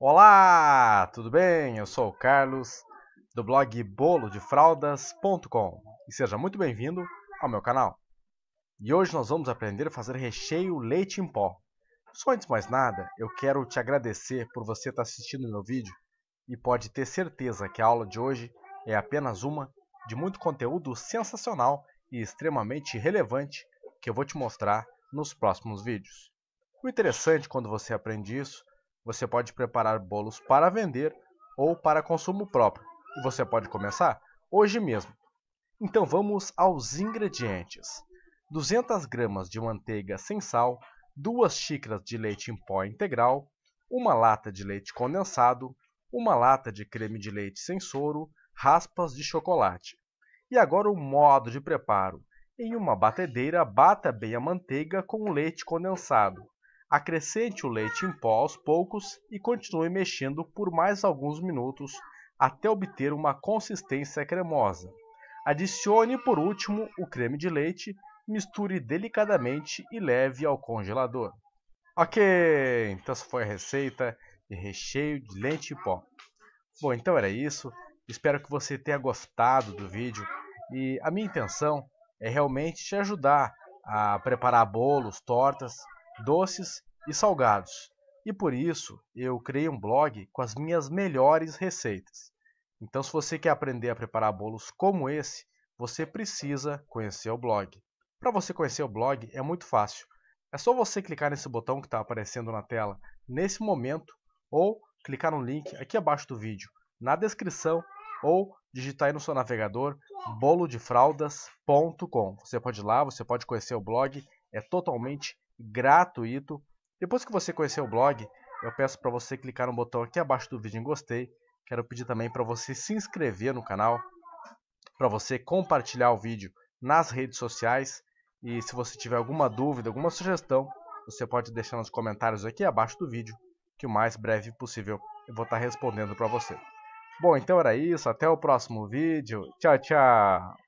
Olá, tudo bem? Eu sou o Carlos do blog bolodefraldas.com e seja muito bem-vindo ao meu canal. E hoje nós vamos aprender a fazer recheio leite em pó. Só antes de mais nada, eu quero te agradecer por você estar tá assistindo meu vídeo e pode ter certeza que a aula de hoje é apenas uma de muito conteúdo sensacional e extremamente relevante que eu vou te mostrar nos próximos vídeos. O interessante quando você aprende isso você pode preparar bolos para vender ou para consumo próprio. E você pode começar hoje mesmo. Então vamos aos ingredientes: 200 gramas de manteiga sem sal, 2 xícaras de leite em pó integral, 1 lata de leite condensado, 1 lata de creme de leite sem soro, raspas de chocolate. E agora o modo de preparo. Em uma batedeira, bata bem a manteiga com o leite condensado. Acrescente o leite em pó aos poucos e continue mexendo por mais alguns minutos até obter uma consistência cremosa. Adicione por último o creme de leite, misture delicadamente e leve ao congelador. Ok, então essa foi a receita de recheio de leite em pó. Bom, então era isso. Espero que você tenha gostado do vídeo e a minha intenção é realmente te ajudar a preparar bolos, tortas doces e salgados. E por isso eu criei um blog com as minhas melhores receitas. Então, se você quer aprender a preparar bolos como esse, você precisa conhecer o blog. Para você conhecer o blog é muito fácil. É só você clicar nesse botão que está aparecendo na tela nesse momento ou clicar no link aqui abaixo do vídeo, na descrição ou digitar aí no seu navegador bolodefraldas.com. Você pode ir lá, você pode conhecer o blog, é totalmente gratuito. Depois que você conhecer o blog, eu peço para você clicar no botão aqui abaixo do vídeo em gostei. Quero pedir também para você se inscrever no canal, para você compartilhar o vídeo nas redes sociais. E se você tiver alguma dúvida, alguma sugestão, você pode deixar nos comentários aqui abaixo do vídeo, que o mais breve possível eu vou estar tá respondendo para você. Bom, então era isso. Até o próximo vídeo. Tchau, tchau!